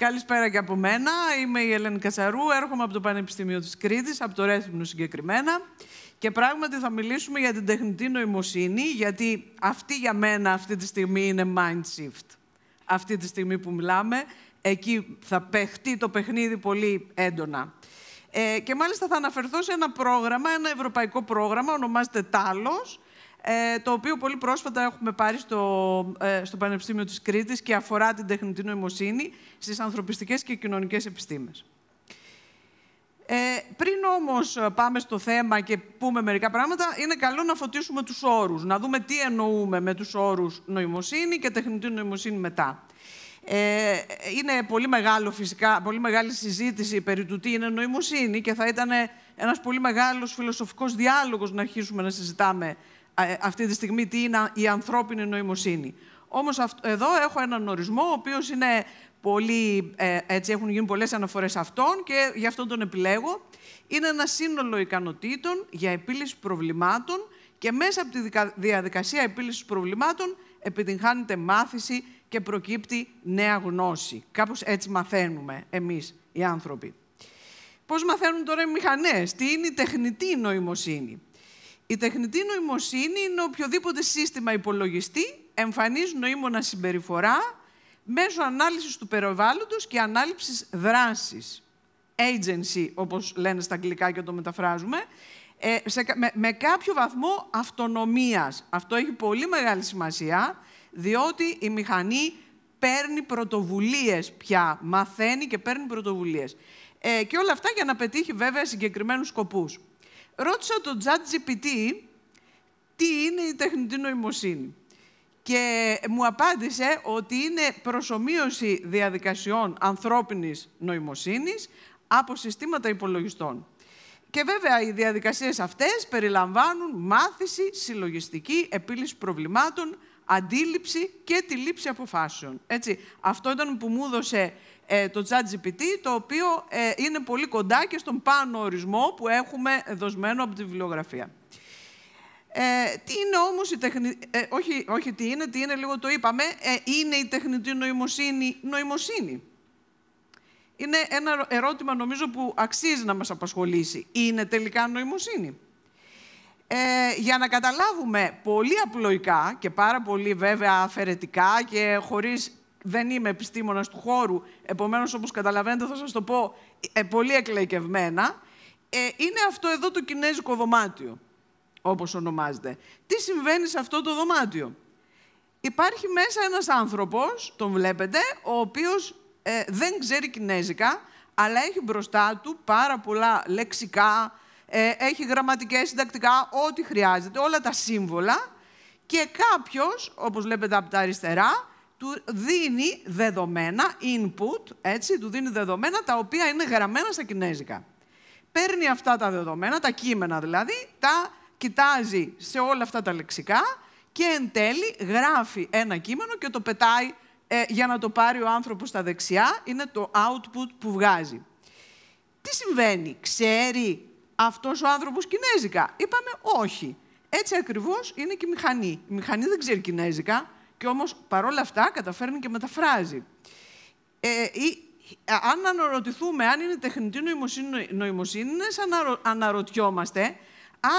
Καλησπέρα και από μένα. Είμαι η Ελένη Κασαρού. Έρχομαι από το Πανεπιστήμιο της Κρήτης, από το Ρέθμινο συγκεκριμένα. Και πράγματι θα μιλήσουμε για την τεχνητή νοημοσύνη, γιατί αυτή για μένα αυτή τη στιγμή είναι mind shift. Αυτή τη στιγμή που μιλάμε, εκεί θα παιχτεί το παιχνίδι πολύ έντονα. Ε, και μάλιστα θα αναφερθώ σε ένα πρόγραμμα, ένα ευρωπαϊκό πρόγραμμα, ονομάζεται Τάλος, ε, το οποίο πολύ πρόσφατα έχουμε πάρει στο, ε, στο Πανεπιστήμιο της Κρήτης και αφορά την τεχνητή νοημοσύνη στις ανθρωπιστικές και κοινωνικές επιστήμες. Ε, πριν όμως πάμε στο θέμα και πούμε μερικά πράγματα, είναι καλό να φωτίσουμε τους όρους, να δούμε τι εννοούμε με τους όρους νοημοσύνη και τεχνητή νοημοσύνη μετά. Ε, είναι πολύ, μεγάλο, φυσικά, πολύ μεγάλη συζήτηση περί του τι είναι νοημοσύνη και θα ήταν ένας πολύ μεγάλος φιλοσοφικός διάλογος να αρχίσουμε να συζητάμε ε, αυτή τη στιγμή τι είναι η ανθρώπινη νοημοσύνη. Όμως εδώ έχω έναν ορισμό, ο οποίος είναι πολύ, ε, έτσι έχουν γίνει πολλές αναφορές αυτών και γι' αυτόν τον επιλέγω. Είναι ένα σύνολο ικανοτήτων για επίλυση προβλημάτων και μέσα από τη διαδικασία επίλυσης προβλημάτων επιτυγχάνεται μάθηση και προκύπτει νέα γνώση. Κάπως έτσι μαθαίνουμε εμείς οι άνθρωποι. Πώς μαθαίνουν τώρα οι μηχανές, τι είναι η τεχνητή νοημοσύνη. Η τεχνητή νοημοσύνη είναι οποιοδήποτε σύστημα υπολογιστή εμφανίζει νοήμονα συμπεριφορά μέσω ανάλυσης του περιβάλλοντος και ανάληψης δράσης. Agency, όπως λένε στα αγγλικά και το μεταφράζουμε, ε, σε, με, κάποιο βαθμό αυτονομίας. Αυτό έχει πολύ μεγάλη σημασία, διότι η μηχανή παίρνει πρωτοβουλίες πια, μαθαίνει και παίρνει πρωτοβουλίες. Ε, και όλα αυτά για να πετύχει βέβαια συγκεκριμένους σκοπούς ρώτησα τον Τζατ τι είναι η τεχνητή νοημοσύνη. Και μου απάντησε ότι είναι προσωμείωση διαδικασιών ανθρώπινης νοημοσύνης από συστήματα υπολογιστών. Και βέβαια οι διαδικασίες αυτές περιλαμβάνουν μάθηση, συλλογιστική, επίλυση προβλημάτων, αντίληψη και τη λήψη αποφάσεων. Έτσι, αυτό ήταν που μου έδωσε ε, το ChatGPT, το οποίο ε, είναι πολύ κοντά και στον πάνω ορισμό που έχουμε δοσμένο από τη βιβλιογραφία. Ε, τι είναι όμως η τεχνητή... όχι, όχι τι είναι, τι είναι, λίγο το είπαμε. είναι η τεχνητή νοημοσύνη νοημοσύνη. Είναι ένα ερώτημα νομίζω που αξίζει να μας απασχολήσει. Είναι τελικά νοημοσύνη. για να καταλάβουμε πολύ απλοϊκά και πάρα πολύ βέβαια αφαιρετικά και χωρίς δεν είμαι επιστήμονας του χώρου, επομένως όπως καταλαβαίνετε θα σας το πω ε, πολύ εκλεκευμένα, ε, είναι αυτό εδώ το κινέζικο δωμάτιο, όπως ονομάζεται. Τι συμβαίνει σε αυτό το δωμάτιο. Υπάρχει μέσα ένας άνθρωπος, τον βλέπετε, ο οποίος ε, δεν ξέρει κινέζικα, αλλά έχει μπροστά του πάρα πολλά λεξικά, ε, έχει γραμματικές, συντακτικά, ό,τι χρειάζεται, όλα τα σύμβολα και κάποιος, όπως βλέπετε από τα αριστερά, του δίνει δεδομένα, input, έτσι, του δίνει δεδομένα τα οποία είναι γραμμένα στα κινέζικα. Παίρνει αυτά τα δεδομένα, τα κείμενα δηλαδή, τα κοιτάζει σε όλα αυτά τα λεξικά και εν τέλει γράφει ένα κείμενο και το πετάει ε, για να το πάρει ο άνθρωπος στα δεξιά, είναι το output που βγάζει. Τι συμβαίνει, ξέρει αυτός ο άνθρωπος κινέζικα. Είπαμε όχι. Έτσι ακριβώς είναι και η μηχανή. Η μηχανή δεν ξέρει κινέζικα, και όμως παρόλα αυτά καταφέρνει και μεταφράζει. Ε, αν αναρωτηθούμε αν είναι τεχνητή νοημοσύνη, νοημοσύνη αναρωτιόμαστε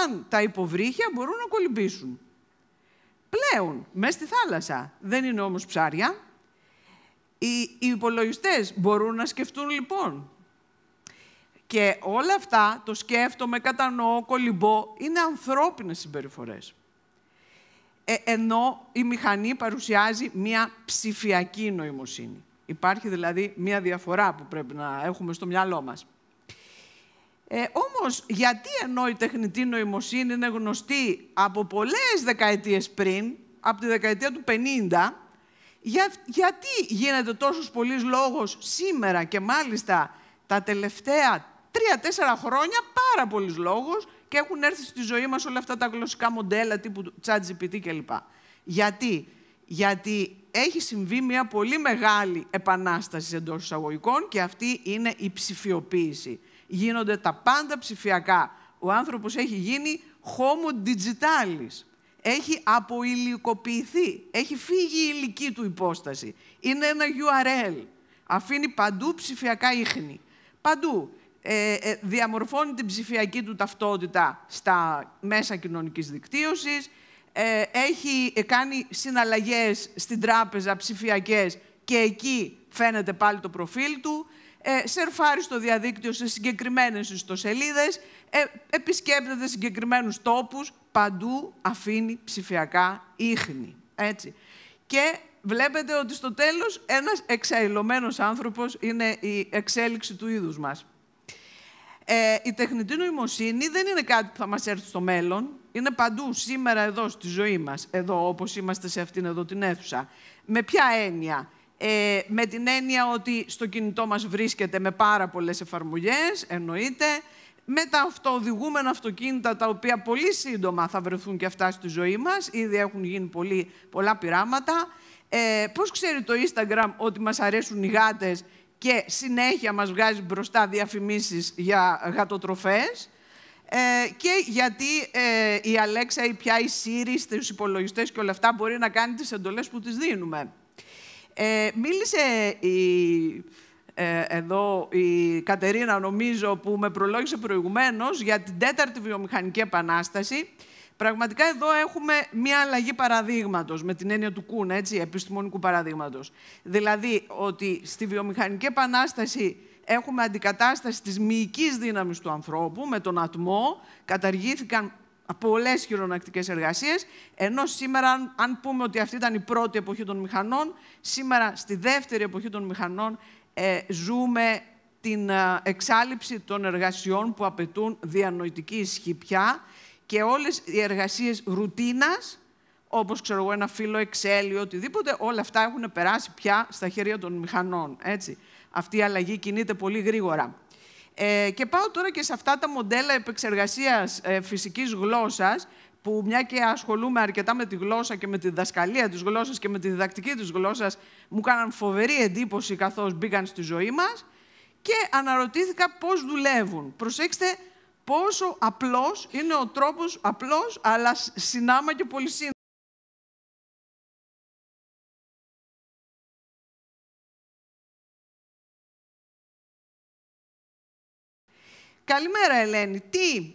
αν τα υποβρύχια μπορούν να κολυμπήσουν. Πλέον, μέσα στη θάλασσα, δεν είναι όμως ψάρια. Οι, οι υπολογιστές μπορούν να σκεφτούν λοιπόν. Και όλα αυτά, το σκέφτομαι, κατανοώ, κολυμπώ, είναι ανθρώπινες συμπεριφορές. Ε, ενώ η μηχανή παρουσιάζει μία ψηφιακή νοημοσύνη. Υπάρχει δηλαδή μία διαφορά που πρέπει να έχουμε στο μυαλό μας. Ε, όμως, γιατί ενώ η τεχνητή νοημοσύνη είναι γνωστή από πολλές δεκαετίες πριν, από τη δεκαετία του 50, για, γιατί γίνεται τόσος πολύς λόγος σήμερα και μάλιστα τα τελευταία τρία-τέσσερα χρόνια πάρα πολλής λόγος και έχουν έρθει στη ζωή μας όλα αυτά τα γλωσσικά μοντέλα τύπου ChatGPT κλπ. Γιατί? Γιατί έχει συμβεί μια πολύ μεγάλη επανάσταση εντός εισαγωγικών και αυτή είναι η ψηφιοποίηση. Γίνονται τα πάντα ψηφιακά. Ο άνθρωπος έχει γίνει homo digitalis. Έχει αποηλικοποιηθεί. Έχει φύγει η ηλική του υπόσταση. Είναι ένα URL. Αφήνει παντού ψηφιακά ίχνη. Παντού. Ε, ε, διαμορφώνει την ψηφιακή του ταυτότητα στα μέσα κοινωνικής δικτύωσης, ε, έχει κάνει συναλλαγές στην τράπεζα ψηφιακές και εκεί φαίνεται πάλι το προφίλ του, ε, σερφάρει στο διαδίκτυο σε συγκεκριμένες ιστοσελίδες, ε, επισκέπτεται συγκεκριμένους τόπους, παντού αφήνει ψηφιακά ίχνη. Έτσι. Και βλέπετε ότι στο τέλος ένας εξαϊλωμένος άνθρωπος είναι η εξέλιξη του είδους μας. Ε, η τεχνητή νοημοσύνη δεν είναι κάτι που θα μας έρθει στο μέλλον. Είναι παντού, σήμερα εδώ στη ζωή μας, εδώ όπως είμαστε σε αυτήν εδώ την αίθουσα. Με ποια έννοια. Ε, με την έννοια ότι στο κινητό μας βρίσκεται με πάρα πολλές εφαρμογές, εννοείται, με τα αυτοοδηγούμενα αυτοκίνητα, τα οποία πολύ σύντομα θα βρεθούν και αυτά στη ζωή μας, ήδη έχουν γίνει πολλά πειράματα. Ε, πώς ξέρει το Instagram ότι μας αρέσουν οι γάτες και συνέχεια μας βγάζει μπροστά διαφημίσεις για γατοτροφές ε, και γιατί ε, η Αλέξα ή πια η Siri στους υπολογιστές και όλα αυτά μπορεί να κάνει τις εντολές που τις δίνουμε. Ε, μίλησε η, ε, εδώ η Κατερίνα, νομίζω, που με προλόγησε προηγουμένως για την τέταρτη βιομηχανική επανάσταση Πραγματικά εδώ έχουμε μία αλλαγή παραδείγματος, με την έννοια του κούν, έτσι, επιστημονικού παραδείγματος. Δηλαδή ότι στη βιομηχανική επανάσταση έχουμε αντικατάσταση της μυϊκής δύναμης του ανθρώπου με τον ατμό, καταργήθηκαν πολλές χειρονακτικές εργασίες, ενώ σήμερα, αν πούμε ότι αυτή ήταν η πρώτη εποχή των μηχανών, σήμερα στη δεύτερη εποχή των μηχανών ε, ζούμε την ε, εξάλληψη των εργασιών που απαιτούν διανοητική ισχύ πια και όλες οι εργασίες ρουτίνας, όπως ξέρω εγώ ένα φύλλο ή οτιδήποτε, όλα αυτά έχουν περάσει πια στα χέρια των μηχανών. Έτσι. Αυτή η αλλαγή κινείται πολύ γρήγορα. Ε, και πάω τώρα και σε αυτά τα μοντέλα επεξεργασίας ε, φυσικής γλώσσας, που μια και ασχολούμαι αρκετά με τη γλώσσα και με τη διδασκαλία της γλώσσας και με τη διδακτική της γλώσσας, μου κάναν φοβερή εντύπωση καθώς μπήκαν στη ζωή μας και αναρωτήθηκα πώς δουλεύουν. Προσέξτε, πόσο απλός είναι ο τρόπος, απλός, αλλά συνάμα και πολύ Καλημέρα Ελένη, τι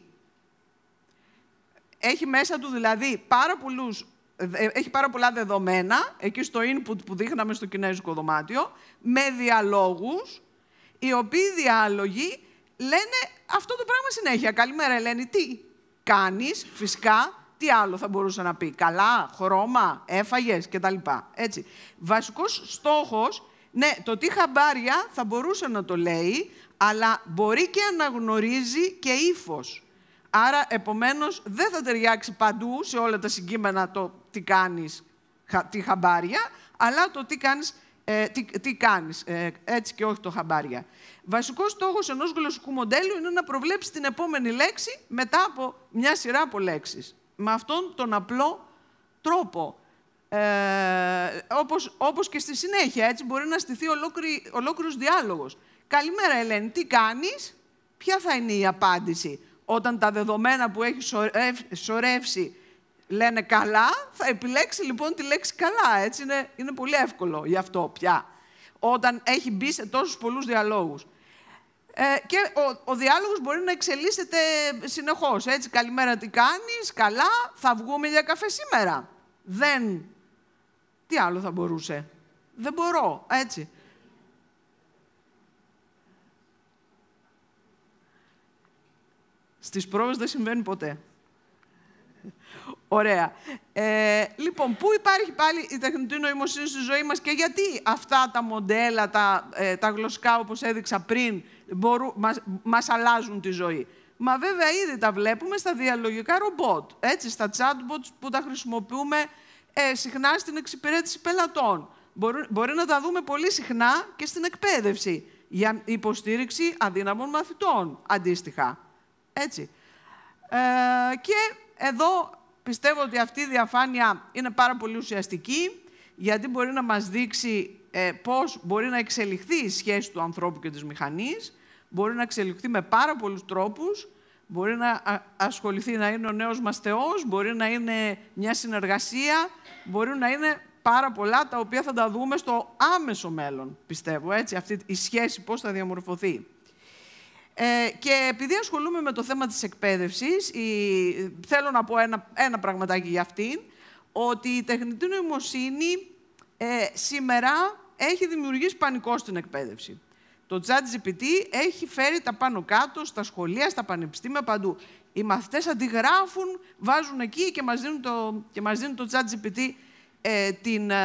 έχει μέσα του δηλαδή πάρα πολλούς έχει πάρα πολλά δεδομένα, εκεί στο input που δείχναμε στο κινέζικο δωμάτιο, με διαλόγους, οι οποίοι διάλογοι λένε αυτό το πράγμα συνέχεια. Καλημέρα, Ελένη, τι κάνεις, φυσικά, τι άλλο θα μπορούσε να πει. Καλά, χρώμα, έφαγες κτλ. Έτσι. Βασικός στόχος, ναι, το τι χαμπάρια θα μπορούσε να το λέει, αλλά μπορεί και αναγνωρίζει και ύφος. Άρα, επομένως, δεν θα ταιριάξει παντού σε όλα τα συγκείμενα το τι κάνεις, τι χαμπάρια, αλλά το τι κάνεις ε, τι, τι κάνεις, ε, έτσι και όχι το χαμπάρια. Βασικός στόχος ενός γλωσσικού μοντέλου είναι να προβλέψεις την επόμενη λέξη μετά από μια σειρά από λέξεις. Με αυτόν τον απλό τρόπο. Ε, όπως, όπως και στη συνέχεια, έτσι μπορεί να στηθεί ολόκληρο, ολόκληρος διάλογος. Καλημέρα Ελένη, τι κάνεις, ποια θα είναι η απάντηση όταν τα δεδομένα που έχεις ε, σωρεύσει λένε καλά, θα επιλέξει λοιπόν τη λέξη καλά. Έτσι είναι, είναι πολύ εύκολο γι' αυτό πια. Όταν έχει μπει σε τόσους πολλούς διαλόγους. Ε, και ο, ο διάλογος μπορεί να εξελίσσεται συνεχώς. Έτσι, καλημέρα τι κάνεις, καλά, θα βγούμε για καφέ σήμερα. Δεν. Τι άλλο θα μπορούσε. Δεν μπορώ, έτσι. Στις πρόβες δεν συμβαίνει ποτέ. Ωραία. Ε, λοιπόν, πού υπάρχει πάλι η τεχνητή νοημοσύνη στη ζωή μας και γιατί αυτά τα μοντέλα, τα, ε, τα γλωσσικά όπως έδειξα πριν, μπορού, μας, μας αλλάζουν τη ζωή. Μα βέβαια ήδη τα βλέπουμε στα διαλογικά ρομπότ, έτσι, στα chatbots που τα χρησιμοποιούμε ε, συχνά στην εξυπηρέτηση πελατών. Μπορεί, να τα δούμε πολύ συχνά και στην εκπαίδευση για υποστήριξη αδύναμων μαθητών, αντίστοιχα. Έτσι. Ε, και εδώ πιστεύω ότι αυτή η διαφάνεια είναι πάρα πολύ ουσιαστική, γιατί μπορεί να μας δείξει ε, πώς μπορεί να εξελιχθεί η σχέση του ανθρώπου και της μηχανής, μπορεί να εξελιχθεί με πάρα πολλούς τρόπους, μπορεί να ασχοληθεί να είναι ο νέος μας Θεός, μπορεί να είναι μια συνεργασία, μπορεί να είναι πάρα πολλά τα οποία θα τα δούμε στο άμεσο μέλλον, πιστεύω, έτσι, αυτή η σχέση πώς θα διαμορφωθεί. Ε, και επειδή ασχολούμαι με το θέμα της εκπαίδευσης, θέλω να πω ένα, ένα πραγματάκι για αυτήν, ότι η τεχνητή νοημοσύνη ε, σήμερα έχει δημιουργήσει πανικό στην εκπαίδευση. Το ChatGPT έχει φέρει τα πάνω κάτω στα σχολεία, στα πανεπιστήμια, παντού. Οι μαθητές αντιγράφουν, βάζουν εκεί και μας δίνουν το, και ChatGPT ε, την, ε,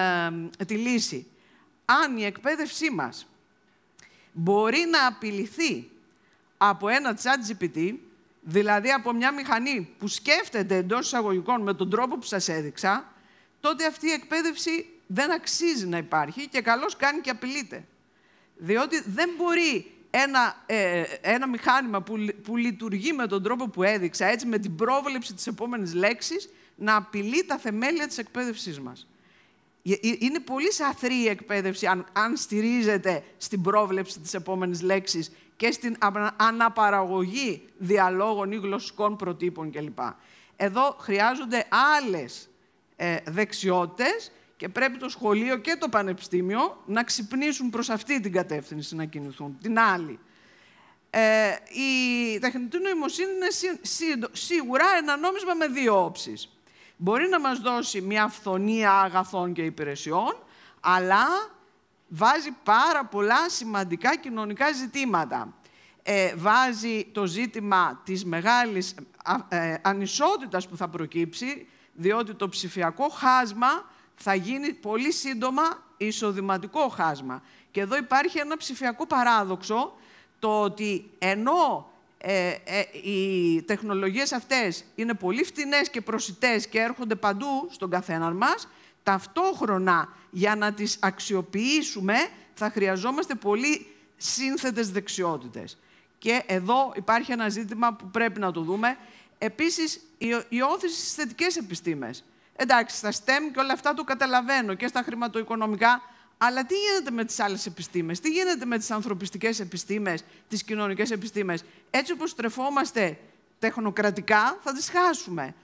τη λύση. Αν η εκπαίδευσή μας μπορεί να απειληθεί από ένα chat GPT, δηλαδή από μια μηχανή που σκέφτεται εντός εισαγωγικών με τον τρόπο που σας έδειξα, τότε αυτή η εκπαίδευση δεν αξίζει να υπάρχει και καλώς κάνει και απειλείται. Διότι δεν μπορεί ένα, ε, ένα μηχάνημα που, που λειτουργεί με τον τρόπο που έδειξα, έτσι με την πρόβλεψη της επόμενης λέξης, να απειλεί τα θεμέλια της εκπαίδευσής μας. Είναι πολύ σαθρή η εκπαίδευση αν, αν στηρίζεται στην πρόβλεψη της επόμενης λέξης και στην αναπαραγωγή διαλόγων ή γλωσσικών προτύπων κλπ. Εδώ χρειάζονται άλλες ε, δεξιότητες και πρέπει το σχολείο και το πανεπιστήμιο να ξυπνήσουν προς αυτή την κατεύθυνση να κινηθούν, την άλλη. Ε, η τεχνητή νοημοσύνη είναι σίγουρα ένα νόμισμα με δύο όψεις. Μπορεί να μας δώσει μια φθονία αγαθών και υπηρεσιών, αλλά βάζει πάρα πολλά σημαντικά κοινωνικά ζητήματα. Ε, βάζει το ζήτημα της μεγάλης ε, ανισότητας που θα προκύψει, διότι το ψηφιακό χάσμα θα γίνει πολύ σύντομα εισοδηματικό χάσμα. Και εδώ υπάρχει ένα ψηφιακό παράδοξο, το ότι ενώ ε, οι τεχνολογίες αυτές είναι πολύ φτηνές και προσιτές και έρχονται παντού στον καθέναν μας, Ταυτόχρονα για να τις αξιοποιήσουμε θα χρειαζόμαστε πολύ σύνθετες δεξιότητες. Και εδώ υπάρχει ένα ζήτημα που πρέπει να το δούμε. Επίσης, η όθηση στις θετικές επιστήμες. Εντάξει, στα STEM και όλα αυτά το καταλαβαίνω και στα χρηματοοικονομικά, αλλά τι γίνεται με τις άλλες επιστήμες, τι γίνεται με τις ανθρωπιστικές επιστήμες, τις κοινωνικές επιστήμες. Έτσι όπως στρεφόμαστε τεχνοκρατικά θα τις χάσουμε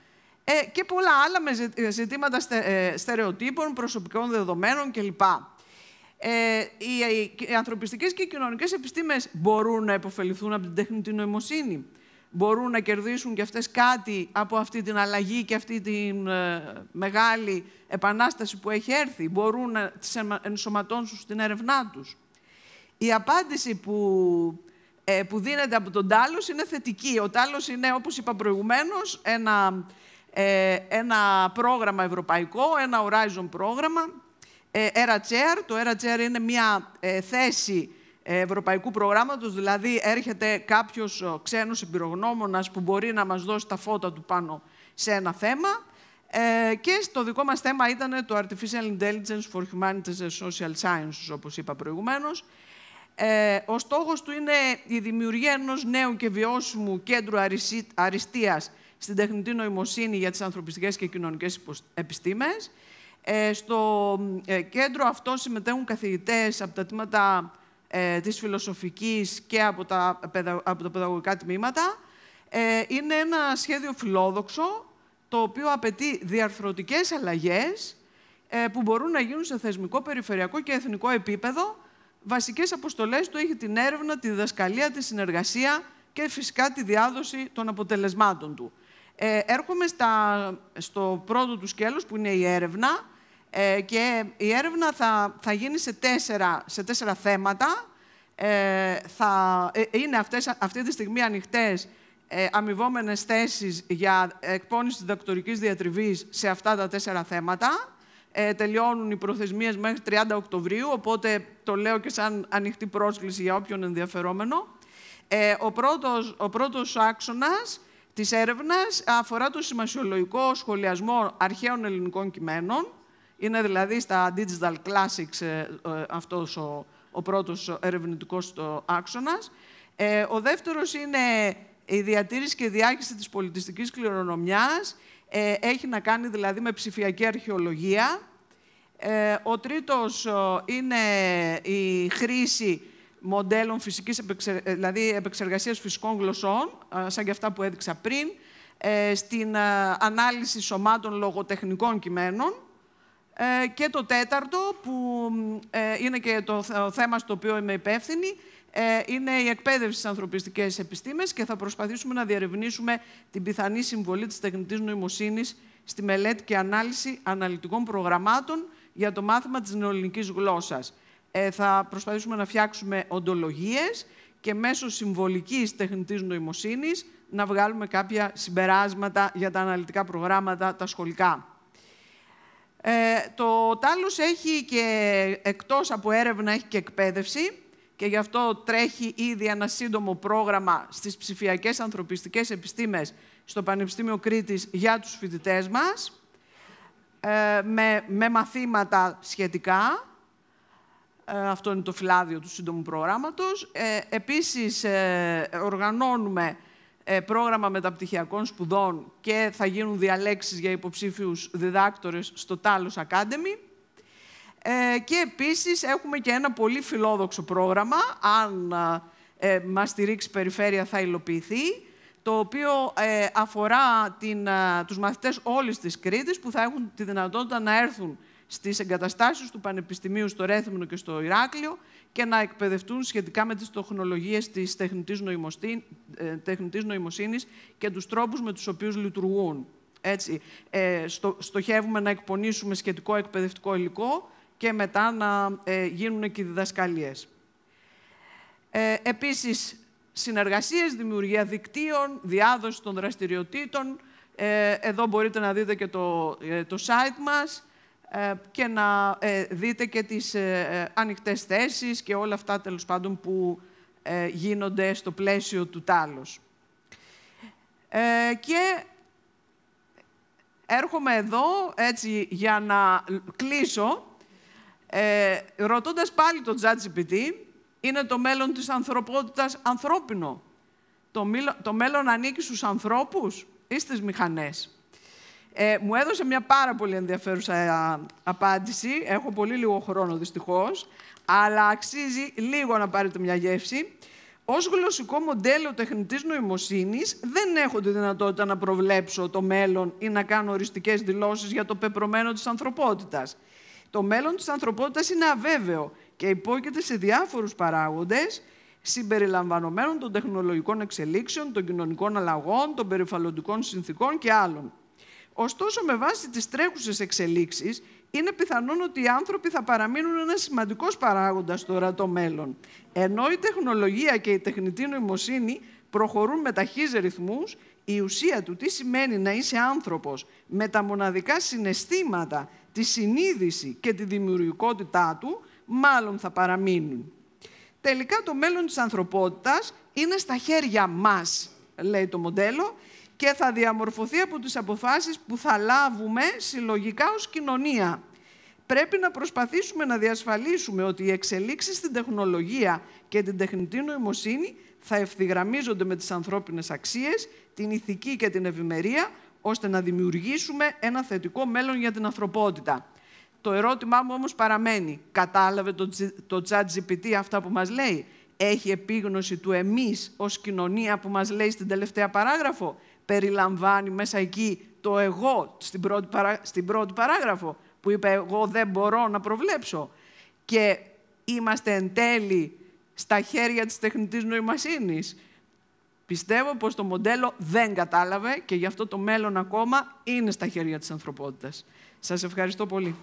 ε, και πολλά άλλα με ε, ζητήματα ε, στερεοτύπων, προσωπικών δεδομένων κλπ. Ε, οι ανθρωπιστικές και οι κοινωνικές επιστήμες μπορούν να επωφεληθούν από την τεχνητή νοημοσύνη. Μπορούν να κερδίσουν και αυτές κάτι από αυτή την αλλαγή και αυτή την ε, μεγάλη επανάσταση που έχει έρθει. Μπορούν να τις ενσωματώσουν στην έρευνά τους. Η απάντηση που, που δίνεται από τον Τάλος είναι θετική. Ο Τάλος είναι, όπως είπα προηγουμένως, ένα ε, ένα πρόγραμμα ευρωπαϊκό, ένα Horizon πρόγραμμα, ε, ERA-Chair. Το ERA-Chair είναι μια ε, θέση ευρωπαϊκού προγράμματος, δηλαδή έρχεται κάποιος ξένος εμπειρογνώμονας που μπορεί να μας δώσει τα φώτα του πάνω σε ένα θέμα. Ε, και στο δικό μας θέμα ήταν το Artificial Intelligence for Humanities and Social Sciences, όπως είπα προηγουμένως. Ε, ο στόχος του είναι η δημιουργία ενός νέου και βιώσιμου κέντρου αριστείας στην τεχνητή νοημοσύνη για τις ανθρωπιστικές και κοινωνικές επιστήμες. Ε, στο ε, κέντρο αυτό συμμετέχουν καθηγητές από τα τμήματα ε, της φιλοσοφικής και από τα, από τα παιδαγωγικά τμήματα. Ε, είναι ένα σχέδιο φιλόδοξο, το οποίο απαιτεί διαρθρωτικές αλλαγές ε, που μπορούν να γίνουν σε θεσμικό, περιφερειακό και εθνικό επίπεδο. Βασικές αποστολές του έχει την έρευνα, τη διδασκαλία, τη συνεργασία και φυσικά τη διάδοση των αποτελεσμάτων του. Ε, έρχομαι στα, στο πρώτο του σκέλος που είναι η έρευνα ε, και η έρευνα θα, θα γίνει σε τέσσερα, σε τέσσερα θέματα. Ε, θα, ε, είναι αυτές, αυτή τη στιγμή ανοιχτές ε, αμοιβόμενες θέσεις για εκπόνηση διδακτορικής διατριβής σε αυτά τα τέσσερα θέματα. Ε, τελειώνουν οι προθεσμίες μέχρι 30 Οκτωβρίου, οπότε το λέω και σαν ανοιχτή πρόσκληση για όποιον ενδιαφερόμενο. ο, πρώτος, ο πρώτος άξονας της έρευνας αφορά το σημασιολογικό σχολιασμό αρχαίων ελληνικών κειμένων. Είναι δηλαδή στα Digital Classics ε, ε αυτός ο, ο πρώτος ερευνητικός το άξονας. Ε, ο δεύτερος είναι η διατήρηση και διάχυση της πολιτιστικής κληρονομιάς. Ε, έχει να κάνει δηλαδή με ψηφιακή αρχαιολογία. ο τρίτος είναι η χρήση μοντέλων φυσικής επεξε... Ε, δηλαδή επεξεργασίας φυσικών γλωσσών, ε, σαν και αυτά που έδειξα πριν, ε, στην ανάλυση σωμάτων λογοτεχνικών κειμένων. Και το τέταρτο, που είναι και το θέμα στο οποίο είμαι υπεύθυνη, είναι η εκπαίδευση στις ανθρωπιστικές επιστήμες και θα προσπαθήσουμε να διερευνήσουμε την πιθανή συμβολή της τεχνητής νοημοσύνης στη μελέτη και ανάλυση αναλυτικών προγραμμάτων για το μάθημα της νεοελληνικής γλώσσας. Ε, θα προσπαθήσουμε να φτιάξουμε οντολογίες και μέσω συμβολικής τεχνητής νοημοσύνης να βγάλουμε κάποια συμπεράσματα για τα αναλυτικά προγράμματα, τα σχολικά. Ε, το Τάλος έχει και, εκτός από έρευνα, έχει και εκπαίδευση και γι' αυτό τρέχει ήδη ένα σύντομο πρόγραμμα στις ψηφιακές ανθρωπιστικές επιστήμες στο Πανεπιστήμιο Κρήτης για τους φοιτητές μας, ε, με, με μαθήματα σχετικά. Ε, αυτό είναι το φυλάδιο του σύντομου προγράμματος. Ε, επίσης, ε, οργανώνουμε ε, πρόγραμμα μεταπτυχιακών σπουδών και θα γίνουν διαλέξεις για υποψήφιους διδάκτορες στο Talos Academy. και επίσης έχουμε και ένα πολύ φιλόδοξο πρόγραμμα, αν ε, μας στηρίξει περιφέρεια θα υλοποιηθεί, το οποίο αφορά την, τους μαθητές όλης της Κρήτης που θα έχουν τη δυνατότητα να έρθουν στις εγκαταστάσεις του Πανεπιστημίου στο Ρέθυμνο και στο Ηράκλειο και να εκπαιδευτούν σχετικά με τις τεχνολογίες της τεχνητής ε, νοημοσύνης και τους τρόπους με τους οποίους λειτουργούν. Έτσι, ε, στο, στοχεύουμε να εκπονήσουμε σχετικό εκπαιδευτικό υλικό και μετά να ε, γίνουν και διδασκαλίες. Ε, επίσης, συνεργασίες, δημιουργία δικτύων, διάδοση των δραστηριοτήτων. Ε, εδώ μπορείτε να δείτε και το, ε, το site μας. Ε, και να ε, δείτε και τις ε, ανοιχτές θέσεις και όλα αυτά τέλος πάντων που γίνονται στο πλαίσιο του τάλος. Και έρχομαι εδώ έτσι για να κλείσω ρωτώντας πάλι τον ChatGPT είναι το μέλλον της ανθρωπότητας ανθρώπινο. Το μέλλον ανήκει στους ανθρώπους ή στις μηχανές. Ε, μου έδωσε μια πάρα πολύ ενδιαφέρουσα ε, απάντηση. Έχω πολύ λίγο χρόνο δυστυχώς, αλλά αξίζει λίγο να πάρετε μια γεύση. Ως γλωσσικό μοντέλο τεχνητής νοημοσύνης δεν έχω τη δυνατότητα να προβλέψω το μέλλον ή να κάνω οριστικές δηλώσεις για το πεπρωμένο της ανθρωπότητας. Το μέλλον της ανθρωπότητας είναι αβέβαιο και υπόκειται σε διάφορους παράγοντες συμπεριλαμβανομένων των τεχνολογικών εξελίξεων, των κοινωνικών αλλαγών, των περιφαλλοντικών συνθήκων και άλλων. Ωστόσο, με βάση τις τρέχουσες εξελίξεις, είναι πιθανόν ότι οι άνθρωποι θα παραμείνουν ένας σημαντικός παράγοντας τώρα το μέλλον. Ενώ η τεχνολογία και η τεχνητή νοημοσύνη προχωρούν με ταχύς ρυθμούς, η ουσία του τι σημαίνει να είσαι άνθρωπος με τα μοναδικά συναισθήματα, τη συνείδηση και τη δημιουργικότητά του, μάλλον θα παραμείνουν. Τελικά το μέλλον της ανθρωπότητας είναι στα χέρια μας, λέει το μοντέλο, και θα διαμορφωθεί από τις αποφάσεις που θα λάβουμε συλλογικά ως κοινωνία. Πρέπει να προσπαθήσουμε να διασφαλίσουμε ότι οι εξελίξεις στην τεχνολογία και την τεχνητή νοημοσύνη θα ευθυγραμμίζονται με τις ανθρώπινες αξίες, την ηθική και την ευημερία, ώστε να δημιουργήσουμε ένα θετικό μέλλον για την ανθρωπότητα. Το ερώτημά μου όμως παραμένει. Κατάλαβε το, το αυτά που μας λέει. Έχει επίγνωση του εμείς ως κοινωνία που μας λέει στην τελευταία παράγραφο περιλαμβάνει μέσα εκεί το εγώ στην πρώτη, στην πρώτη παράγραφο που είπε εγώ δεν μπορώ να προβλέψω και είμαστε εν τέλει στα χέρια της τεχνητής νοημασύνης. Πιστεύω πως το μοντέλο δεν κατάλαβε και γι' αυτό το μέλλον ακόμα είναι στα χέρια της ανθρωπότητας. Σας ευχαριστώ πολύ.